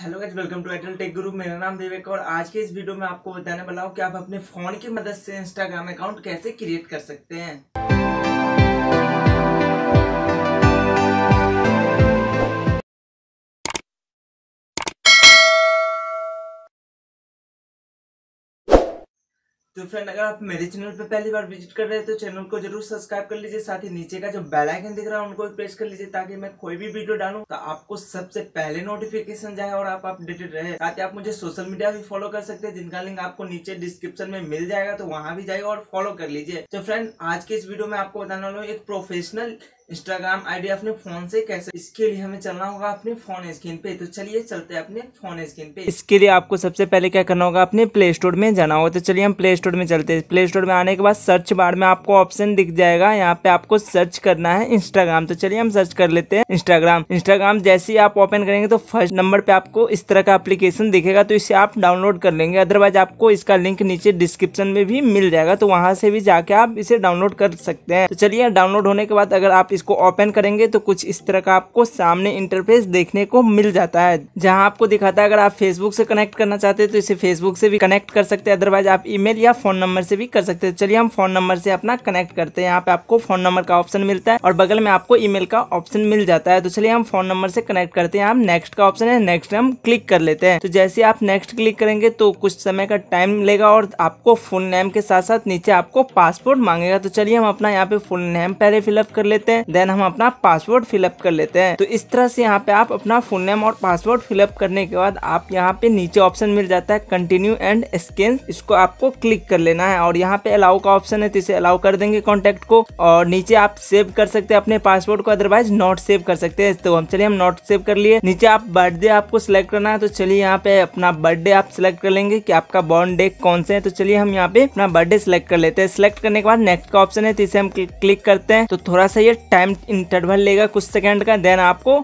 hello guys welcome to Airtel Tech Guru मेरा नाम विवेक और आज के इस वीडियो में आपको बताने वाला हूँ कि आप अपने फोन की मदद से इंस्टाग्राम अकाउंट कैसे क्रिएट कर सकते हैं तो फ्रेंड अगर आप मेरे चैनल पर पहली बार विजिट कर रहे हैं तो चैनल को जरूर सब्सक्राइब कर लीजिए साथ ही नीचे का जो बेल आइकन दिख रहा है उनको भी प्रेस कर लीजिए ताकि मैं कोई भी वीडियो डालूं तो आपको सबसे पहले नोटिफिकेशन जाए और आप अपडेटेड रहे साथ ही आप मुझे सोशल मीडिया भी फॉलो कर सकते हैं जिनका लिंक आपको नीचे डिस्क्रिप्शन में मिल जाएगा तो वहां भी जाएगा और फॉलो कर लीजिए तो फ्रेंड आज के इस वीडियो में आपको बताने वाला हूँ एक प्रोफेशनल इंस्टाग्राम आईडी अपने फोन से कैसे इसके लिए हमें चलना होगा अपने फोन स्क्रीन पे तो चलिए चलते हैं अपने फोन स्क्रीन पे इसके लिए आपको सबसे पहले क्या करना होगा अपने प्ले स्टोर में जाना होगा तो चलिए हम प्ले स्टोर में चलते हैं प्ले स्टोर में आने के बाद सर्च बार में आपको ऑप्शन दिख जाएगा यहाँ पे आपको सर्च करना है इंस्टाग्राम तो चलिए हम सर्च कर लेते हैं इंस्टाग्राम इंस्टाग्राम जैसे ही आप ओपन करेंगे तो फर्स्ट नंबर पे आपको इस तरह का एप्लीकेशन दिखेगा तो इसे आप डाउनलोड कर लेंगे अदरवाइज आपको इसका लिंक नीचे डिस्क्रिप्शन में भी मिल जाएगा तो वहां से भी जाके आप इसे डाउनलोड कर सकते हैं तो चलिए डाउनलोड होने के बाद अगर आप इसको ओपन करेंगे तो कुछ इस तरह का आपको सामने इंटरफेस देखने को मिल जाता है जहां आपको दिखाता है अगर आप फेसबुक से कनेक्ट करना चाहते हैं तो इसे फेसबुक से भी कनेक्ट कर सकते हैं अदरवाइज आप ईमेल या फोन नंबर से भी कर सकते हैं चलिए हम फोन नंबर से अपना कनेक्ट करते हैं यहाँ पे आपको फोन नंबर का ऑप्शन मिलता है और बगल में आपको ई का ऑप्शन मिल जाता है तो चलिए हम फोन नंबर से कनेक्ट करते हैं आप नेक्स्ट का ऑप्शन है नेक्स्ट हम क्लिक कर लेते हैं तो जैसे आप नेक्स्ट क्लिक करेंगे तो कुछ समय का टाइम लेगा और आपको फुल नेम के साथ साथ नीचे आपको पासपोर्ट मांगेगा तो चलिए हम अपना यहाँ पे फुल नेम पहले फिलअप कर लेते हैं देन हम अपना पासवर्ड फिलअप कर लेते हैं तो इस तरह से यहाँ पे आप अपना फुल नेम और पासवर्ड फिलअप करने के बाद आप यहाँ पे नीचे ऑप्शन मिल जाता है कंटिन्यू एंड स्कैन इसको आपको क्लिक कर लेना है और यहाँ पे अलाउ का ऑप्शन है तो इसे अलाउ कर देंगे कॉन्टेक्ट को और नीचे आप सेव कर सकते हैं अपने पासवर्ड को अदरवाइज नॉट सेव कर सकते हैं तो हम चलिए हम नॉट सेव कर लिए नीचे आप बर्थडे आपको सिलेक्ट करना है तो चलिए यहाँ पे अपना बर्थडे आप सिलेक्ट कर लेंगे कि आपका बॉर्न डे कौन से है तो चलिए हम यहाँ पे अपना बर्थडे सिलेक्ट कर लेते हैं सिलेक्ट करने के बाद नेक्स्ट का ऑप्शन है तो इसे हम क्लिक करते हैं तो थोड़ा सा ये टाइम इंटरवल लेगा कुछ सेकंड का देन आपको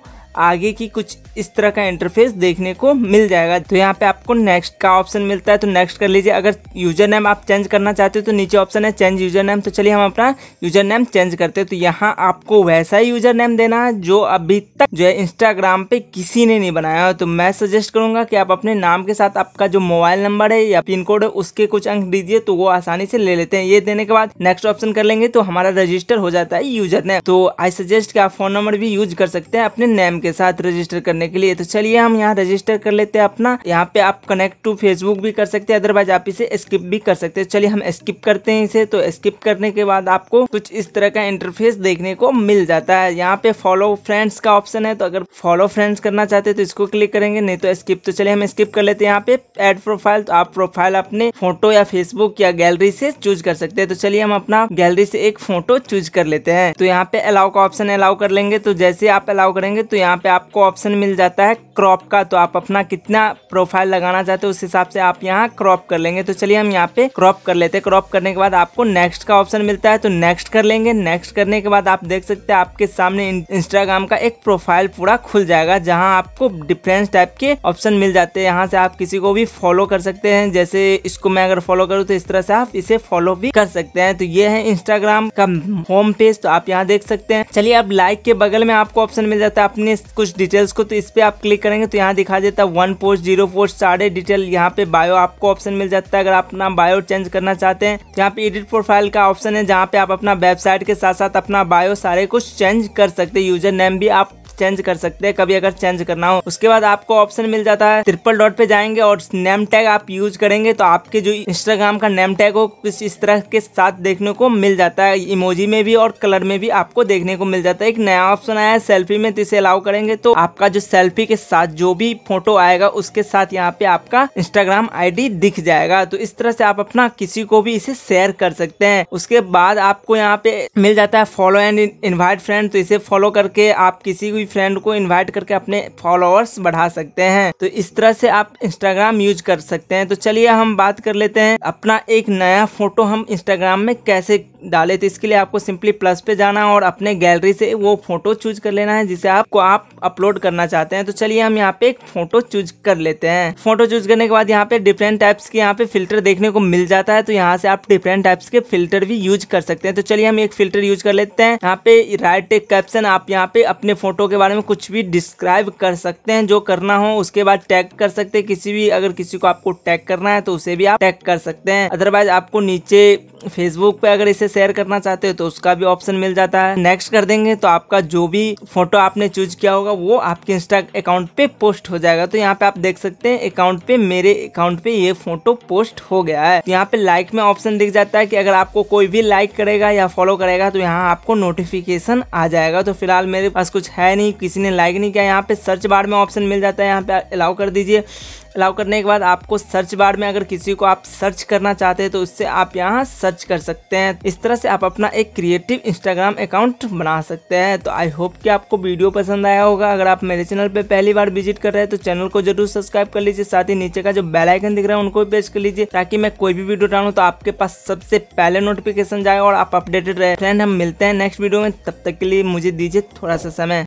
आगे की कुछ इस तरह का इंटरफेस देखने को मिल जाएगा तो यहाँ पे आपको नेक्स्ट का ऑप्शन मिलता है तो नेक्स्ट कर लीजिए अगर यूजर नेम आप चेंज करना चाहते हो तो नीचे ऑप्शन है चेंज यूजर नेम तो चलिए हम अपना यूजर नेम चेंज करते हैं तो यहाँ आपको वैसा ही यूजर नेम देना है जो अभी तक जो है इंस्टाग्राम पे किसी ने नहीं बनाया हो तो मैं सजेस्ट करूंगा कि आप अपने नाम के साथ आपका जो मोबाइल नंबर है या पिन कोड है उसके कुछ अंक दीजिए तो वो आसानी से ले लेते हैं ये देने के बाद नेक्स्ट ऑप्शन कर लेंगे तो हमारा रजिस्टर हो जाता है यूजर नेम तो आई सजेस्ट की आप फोन नंबर भी यूज कर सकते हैं अपने नेम के साथ रजिस्टर करने के लिए तो चलिए हम यहाँ रजिस्टर कर लेते हैं अपना यहाँ पे आप कनेक्ट टू फेसबुक भी कर सकते हैं अदरवाइज आप इसे स्किप भी कर सकते हैं चलिए हम स्किप करते हैं इसे तो स्किप करने के बाद आपको कुछ इस तरह का इंटरफेस देखने को मिल जाता है यहाँ पे फॉलो फ्रेंड्स का ऑप्शन है तो अगर फॉलो फ्रेंड्स करना चाहते हैं तो इसको क्लिक करेंगे नहीं तो स्किप तो चलिए हम स्किप कर लेते हैं यहाँ पे एड प्रोफाइल तो आप प्रोफाइल अपने फोटो या फेसबुक या गैलरी से चूज कर सकते हैं तो चलिए हम अपना गैलरी से एक फोटो चूज कर लेते हैं तो यहाँ पे अलाउ का ऑप्शन अलाउ कर लेंगे तो जैसे आप अलाउ करेंगे तो यहाँ यहाँ पे आपको ऑप्शन मिल जाता है क्रॉप का तो आप अपना कितना प्रोफाइल लगाना चाहते हो उस हिसाब से आप यहाँ क्रॉप कर लेंगे तो चलिए हम यहाँ पे क्रॉप कर लेते हैं क्रॉप करने के बाद आपको नेक्स्ट का ऑप्शन मिलता है तो नेक्स्ट कर लेंगे नेक्स्ट करने के बाद आप देख सकते हैं आपके सामने इंस्टाग्राम का एक प्रोफाइल पूरा खुल जाएगा जहाँ आपको डिफरेंस टाइप के ऑप्शन मिल जाते हैं यहाँ से आप किसी को भी फॉलो कर सकते हैं जैसे इसको मैं अगर फॉलो करूँ तो इस तरह से आप इसे फॉलो भी कर सकते हैं तो ये है इंस्टाग्राम का होम पेज तो आप यहाँ देख सकते हैं चलिए अब लाइक के बगल में आपको ऑप्शन मिल जाता है अपने कुछ डिटेल्स को तो इस पर आप क्लिक करेंगे तो यहाँ दिखा देता है वन पोस्ट जीरो पोस्ट सारे डिटेल यहाँ पे बायो आपको ऑप्शन मिल जाता है अगर आप अपना बायो चेंज करना चाहते हैं तो यहाँ पे एडिट प्रोफाइल का ऑप्शन है जहाँ पे आप अपना वेबसाइट के साथ साथ अपना बायो सारे कुछ चेंज कर सकते हैं यूजर नेम भी आप चेंज कर सकते हैं कभी अगर चेंज करना हो उसके बाद आपको ऑप्शन मिल जाता है ट्रिपल डॉट पे जाएंगे और नेम टैग आप यूज करेंगे तो आपके जो इंस्टाग्राम का नेम टैग हो कुछ इस तरह के साथ देखने को मिल जाता है इमोजी में भी और कलर में भी आपको देखने को मिल जाता है एक नया ऑप्शन आया है सेल्फी में तो इसे अलाउ करेंगे तो आपका जो सेल्फी के साथ जो भी फोटो आएगा उसके साथ यहाँ पे आपका इंस्टाग्राम आई दिख जाएगा तो इस तरह से आप अपना किसी को भी इसे शेयर कर सकते हैं उसके बाद आपको यहाँ पे मिल जाता है फॉलो एंड इन्वाइट फ्रेंड तो इसे फॉलो करके आप किसी को भी फ्रेंड को इन्वाइट करके अपने फॉलोअर्स बढ़ा सकते हैं तो इस तरह से आप इंस्टाग्राम यूज कर सकते हैं तो चलिए हम बात कर लेते हैं अपना एक नया फोटो हम इंस्टाग्राम में कैसे डाले तो इसके लिए आपको सिंपली प्लस पे जाना और अपने गैलरी से वो फोटो चूज कर लेना है जिसे आपको आप अपलोड करना चाहते हैं तो चलिए हम यहाँ पे एक फोटो चूज कर लेते हैं फोटो चूज करने के बाद यहाँ पे डिफरेंट टाइप्स के यहाँ पे फिल्टर देखने को मिल जाता है तो यहाँ से आप डिफरेंट टाइप्स के फिल्टर भी यूज कर सकते हैं तो चलिए हम एक फिल्टर यूज कर लेते हैं यहाँ पे राइट टेक कैप्शन आप यहाँ पे अपने फोटो के बारे में कुछ भी डिस्क्राइब कर सकते हैं जो करना हो उसके बाद टैग कर सकते हैं किसी भी अगर किसी को आपको टैग करना है तो उसे भी आप टैग कर सकते हैं अदरवाइज आपको नीचे फेसबुक पे अगर इसे शेयर करना चाहते हो तो उसका भी ऑप्शन मिल जाता है नेक्स्ट कर देंगे तो आपका जो भी फोटो आपने चूज किया होगा वो आपके इंस्टा अकाउंट पे पोस्ट हो जाएगा तो यहाँ पे आप देख सकते हैं अकाउंट पे मेरे अकाउंट पे ये फोटो पोस्ट हो गया है तो यहाँ पे लाइक में ऑप्शन दिख जाता है की अगर आपको कोई भी लाइक करेगा या फॉलो करेगा तो यहाँ आपको नोटिफिकेशन आ जाएगा तो फिलहाल मेरे पास कुछ है नहीं किसी ने लाइक नहीं किया यहाँ पे सर्च बार में ऑप्शन मिल जाता है यहाँ पे अलाउ कर दीजिए अलाउ करने के बाद आपको सर्च बार में अगर किसी को आप सर्च करना चाहते हैं तो उससे आप यहाँ सर्च कर सकते हैं इस तरह से आप अपना एक क्रिएटिव इंस्टाग्राम अकाउंट बना सकते हैं तो आई होप कि आपको वीडियो पसंद आया होगा अगर आप मेरे चैनल पे पहली बार विजिट कर रहे हैं तो चैनल को जरूर सब्सक्राइब कर लीजिए साथ ही नीचे का जो बेलाइकन दिख रहा है उनको भी प्रेस कर लीजिए ताकि मैं कोई भी वीडियो डालू तो आपके पास सबसे पहले नोटिफिकेशन जाए और आप अपडेटेड रहे फ्रेंड हम मिलते हैं नेक्स्ट वीडियो में तब तक के लिए मुझे दीजिए थोड़ा सा समय